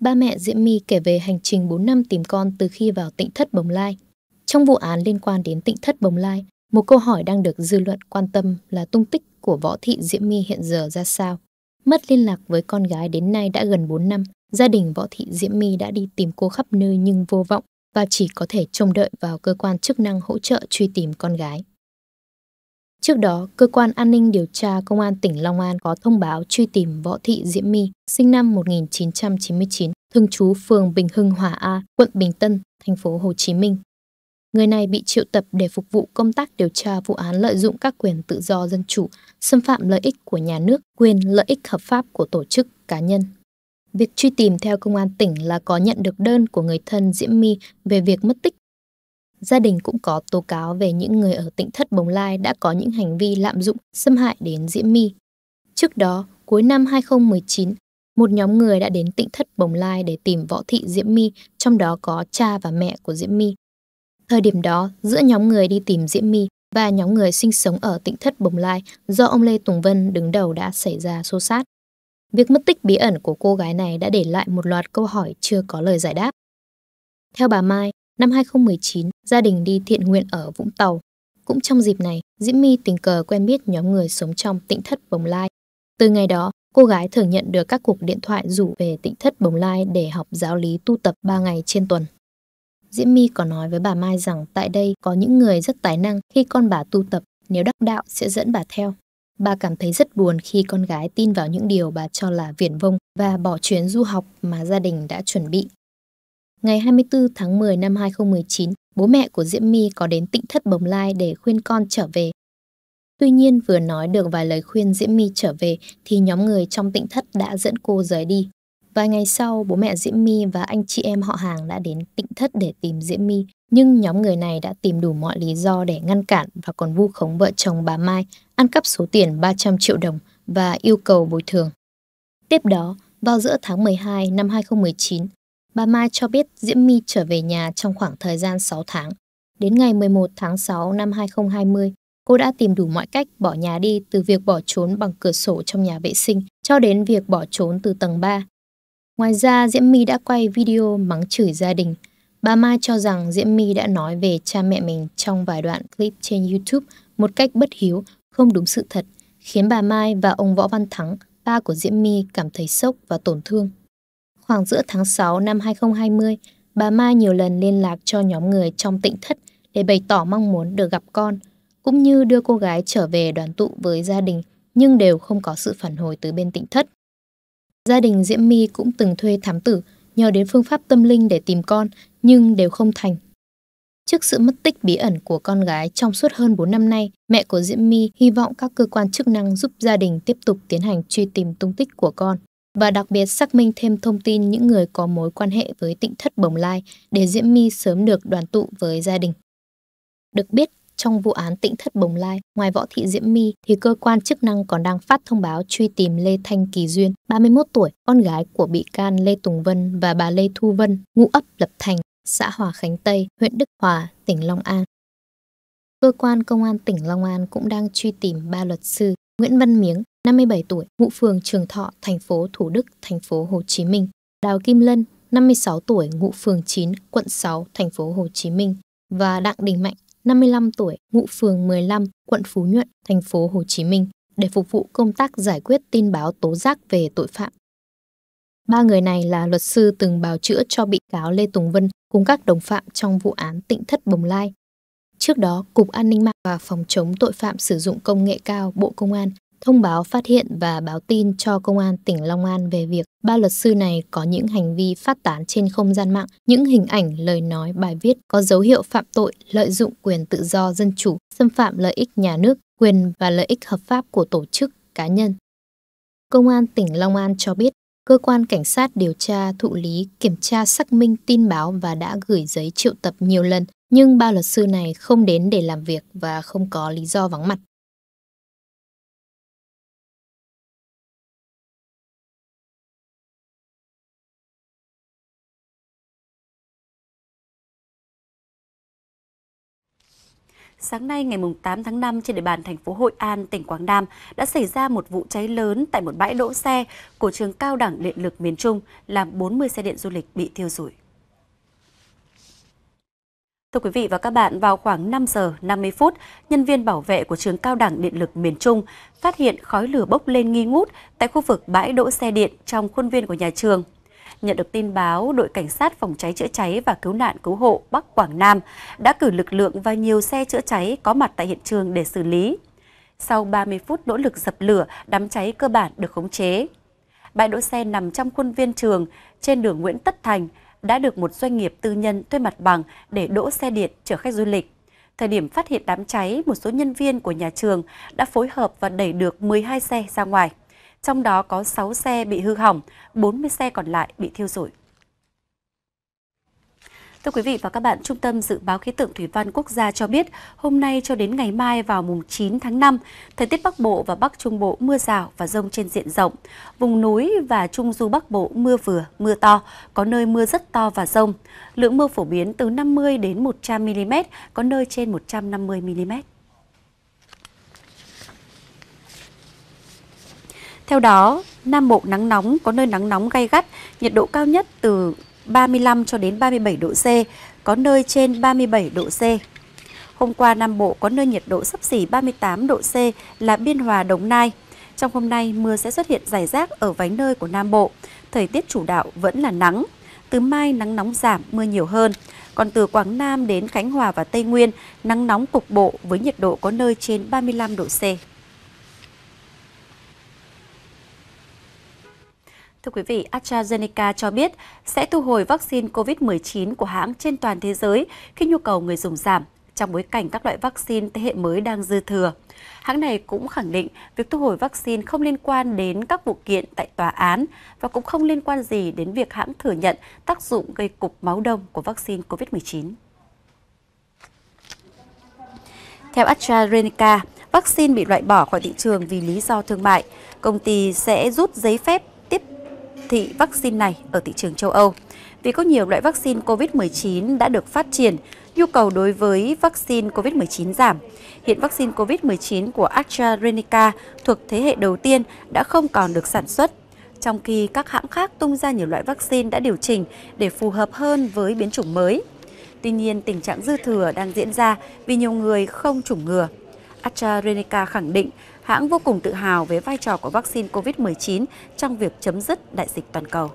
ba mẹ Diễm My kể về hành trình 4 năm tìm con từ khi vào tỉnh thất Bồng Lai. Trong vụ án liên quan đến tỉnh thất Bồng Lai, một câu hỏi đang được dư luận quan tâm là tung tích của võ thị Diễm My hiện giờ ra sao. Mất liên lạc với con gái đến nay đã gần 4 năm, gia đình võ thị Diễm My đã đi tìm cô khắp nơi nhưng vô vọng và chỉ có thể trông đợi vào cơ quan chức năng hỗ trợ truy tìm con gái. Trước đó, cơ quan an ninh điều tra công an tỉnh Long An có thông báo truy tìm Võ Thị Diễm My, sinh năm 1999, thường trú phường Bình Hưng Hòa A, quận Bình Tân, thành phố Hồ Chí Minh. Người này bị triệu tập để phục vụ công tác điều tra vụ án lợi dụng các quyền tự do dân chủ, xâm phạm lợi ích của nhà nước, quyền lợi ích hợp pháp của tổ chức, cá nhân. Việc truy tìm theo công an tỉnh là có nhận được đơn của người thân Diễm My về việc mất tích. Gia đình cũng có tố cáo về những người ở tỉnh Thất Bồng Lai đã có những hành vi lạm dụng, xâm hại đến Diễm My. Trước đó, cuối năm 2019, một nhóm người đã đến tịnh thất Bồng Lai để tìm võ thị Diễm My, trong đó có cha và mẹ của Diễm My. Thời điểm đó, giữa nhóm người đi tìm Diễm My và nhóm người sinh sống ở tịnh thất Bồng Lai do ông Lê Tùng Vân đứng đầu đã xảy ra xô xát. Việc mất tích bí ẩn của cô gái này đã để lại một loạt câu hỏi chưa có lời giải đáp. Theo bà Mai, năm 2019, gia đình đi thiện nguyện ở Vũng Tàu. Cũng trong dịp này, Diễm My tình cờ quen biết nhóm người sống trong tịnh thất Bồng Lai. Từ ngày đó, Cô gái thường nhận được các cuộc điện thoại rủ về tỉnh thất Bồng Lai để học giáo lý tu tập 3 ngày trên tuần. Diễm My còn nói với bà Mai rằng tại đây có những người rất tài năng khi con bà tu tập, nếu đắc đạo sẽ dẫn bà theo. Bà cảm thấy rất buồn khi con gái tin vào những điều bà cho là viển vông và bỏ chuyến du học mà gia đình đã chuẩn bị. Ngày 24 tháng 10 năm 2019, bố mẹ của Diễm My có đến tịnh thất Bồng Lai để khuyên con trở về Tuy nhiên vừa nói được vài lời khuyên Diễm My trở về thì nhóm người trong tịnh thất đã dẫn cô rời đi. Vài ngày sau, bố mẹ Diễm My và anh chị em họ hàng đã đến tịnh thất để tìm Diễm My, nhưng nhóm người này đã tìm đủ mọi lý do để ngăn cản và còn vu khống vợ chồng bà Mai ăn cắp số tiền 300 triệu đồng và yêu cầu bồi thường. Tiếp đó, vào giữa tháng 12 năm 2019, bà Mai cho biết Diễm My trở về nhà trong khoảng thời gian 6 tháng. Đến ngày 11 tháng 6 năm 2020, Cô đã tìm đủ mọi cách bỏ nhà đi từ việc bỏ trốn bằng cửa sổ trong nhà vệ sinh cho đến việc bỏ trốn từ tầng 3. Ngoài ra, Diễm My đã quay video mắng chửi gia đình. Bà Mai cho rằng Diễm My đã nói về cha mẹ mình trong vài đoạn clip trên YouTube một cách bất hiếu, không đúng sự thật, khiến bà Mai và ông Võ Văn Thắng, ba của Diễm My cảm thấy sốc và tổn thương. Khoảng giữa tháng 6 năm 2020, bà Mai nhiều lần liên lạc cho nhóm người trong tỉnh thất để bày tỏ mong muốn được gặp con – cũng như đưa cô gái trở về đoàn tụ với gia đình, nhưng đều không có sự phản hồi từ bên tịnh thất. Gia đình Diễm My cũng từng thuê thám tử, nhờ đến phương pháp tâm linh để tìm con, nhưng đều không thành. Trước sự mất tích bí ẩn của con gái trong suốt hơn 4 năm nay, mẹ của Diễm My hy vọng các cơ quan chức năng giúp gia đình tiếp tục tiến hành truy tìm tung tích của con và đặc biệt xác minh thêm thông tin những người có mối quan hệ với tịnh thất Bồng Lai để Diễm My sớm được đoàn tụ với gia đình. Được biết, trong vụ án tịnh thất Bồng Lai, ngoài Võ Thị Diễm My thì cơ quan chức năng còn đang phát thông báo truy tìm Lê Thanh Kỳ Duyên, 31 tuổi, con gái của bị can Lê Tùng Vân và bà Lê Thu Vân, ngụ ấp Lập Thành, xã Hòa Khánh Tây, huyện Đức Hòa, tỉnh Long An. Cơ quan công an tỉnh Long An cũng đang truy tìm ba luật sư Nguyễn Văn Miếng, 57 tuổi, ngụ phường Trường Thọ, thành phố Thủ Đức, thành phố Hồ Chí Minh, Đào Kim Lân, 56 tuổi, ngụ phường 9, quận 6, thành phố Hồ Chí Minh và Đặng Đình Mạnh, 55 tuổi, ngụ phường 15, quận Phú Nhuận, thành phố Hồ Chí Minh để phục vụ công tác giải quyết tin báo tố giác về tội phạm. Ba người này là luật sư từng bào chữa cho bị cáo Lê Tùng Vân cùng các đồng phạm trong vụ án tịnh thất Bồng Lai. Trước đó, Cục An ninh mạng và Phòng chống tội phạm sử dụng công nghệ cao Bộ Công an thông báo phát hiện và báo tin cho Công an tỉnh Long An về việc ba luật sư này có những hành vi phát tán trên không gian mạng, những hình ảnh, lời nói, bài viết có dấu hiệu phạm tội, lợi dụng quyền tự do dân chủ, xâm phạm lợi ích nhà nước, quyền và lợi ích hợp pháp của tổ chức, cá nhân. Công an tỉnh Long An cho biết, cơ quan cảnh sát điều tra thụ lý kiểm tra xác minh tin báo và đã gửi giấy triệu tập nhiều lần nhưng ba luật sư này không đến để làm việc và không có lý do vắng mặt. sáng nay ngày 8 tháng 5 trên địa bàn thành phố Hội An, tỉnh Quảng Nam đã xảy ra một vụ cháy lớn tại một bãi đỗ xe của trường cao đẳng điện lực miền Trung, làm 40 xe điện du lịch bị thiêu rụi. Thưa quý vị và các bạn, vào khoảng 5 giờ 50 phút, nhân viên bảo vệ của trường cao đẳng điện lực miền Trung phát hiện khói lửa bốc lên nghi ngút tại khu vực bãi đỗ xe điện trong khuôn viên của nhà trường Nhận được tin báo, đội cảnh sát phòng cháy chữa cháy và cứu nạn cứu hộ Bắc Quảng Nam đã cử lực lượng và nhiều xe chữa cháy có mặt tại hiện trường để xử lý. Sau 30 phút nỗ lực dập lửa, đám cháy cơ bản được khống chế. Bãi đỗ xe nằm trong khuôn viên trường trên đường Nguyễn Tất Thành đã được một doanh nghiệp tư nhân thuê mặt bằng để đỗ xe điện chở khách du lịch. Thời điểm phát hiện đám cháy, một số nhân viên của nhà trường đã phối hợp và đẩy được 12 xe ra ngoài trong đó có 6 xe bị hư hỏng, 40 xe còn lại bị thiêu rụi. Thưa quý vị và các bạn, Trung tâm Dự báo Khí tượng Thủy văn Quốc gia cho biết, hôm nay cho đến ngày mai vào mùng 9 tháng 5, thời tiết Bắc Bộ và Bắc Trung Bộ mưa rào và rông trên diện rộng. Vùng núi và Trung Du Bắc Bộ mưa vừa, mưa to, có nơi mưa rất to và rông. Lượng mưa phổ biến từ 50 đến 100 mm, có nơi trên 150 mm. Theo đó, Nam Bộ nắng nóng có nơi nắng nóng gay gắt, nhiệt độ cao nhất từ 35 cho đến 37 độ C, có nơi trên 37 độ C. Hôm qua Nam Bộ có nơi nhiệt độ sấp xỉ 38 độ C là Biên Hòa, Đồng Nai. Trong hôm nay, mưa sẽ xuất hiện rải rác ở vài nơi của Nam Bộ. Thời tiết chủ đạo vẫn là nắng. Từ mai nắng nóng giảm, mưa nhiều hơn. Còn từ Quảng Nam đến Khánh Hòa và Tây Nguyên, nắng nóng cục bộ với nhiệt độ có nơi trên 35 độ C. Thưa quý vị, AstraZeneca cho biết sẽ thu hồi vaccine COVID-19 của hãng trên toàn thế giới khi nhu cầu người dùng giảm trong bối cảnh các loại vaccine thế hệ mới đang dư thừa. Hãng này cũng khẳng định việc thu hồi vaccine không liên quan đến các vụ kiện tại tòa án và cũng không liên quan gì đến việc hãng thừa nhận tác dụng gây cục máu đông của vaccine COVID-19. Theo AstraZeneca, vaccine bị loại bỏ khỏi thị trường vì lý do thương mại. Công ty sẽ rút giấy phép thị vaccine này ở thị trường châu Âu. Vì có nhiều loại vaccine COVID-19 đã được phát triển, nhu cầu đối với vaccine COVID-19 giảm. Hiện vaccine COVID-19 của AstraZeneca thuộc thế hệ đầu tiên đã không còn được sản xuất, trong khi các hãng khác tung ra nhiều loại vaccine đã điều chỉnh để phù hợp hơn với biến chủng mới. Tuy nhiên, tình trạng dư thừa đang diễn ra vì nhiều người không chủng ngừa. AstraZeneca khẳng định hãng vô cùng tự hào về vai trò của vaccine COVID-19 trong việc chấm dứt đại dịch toàn cầu.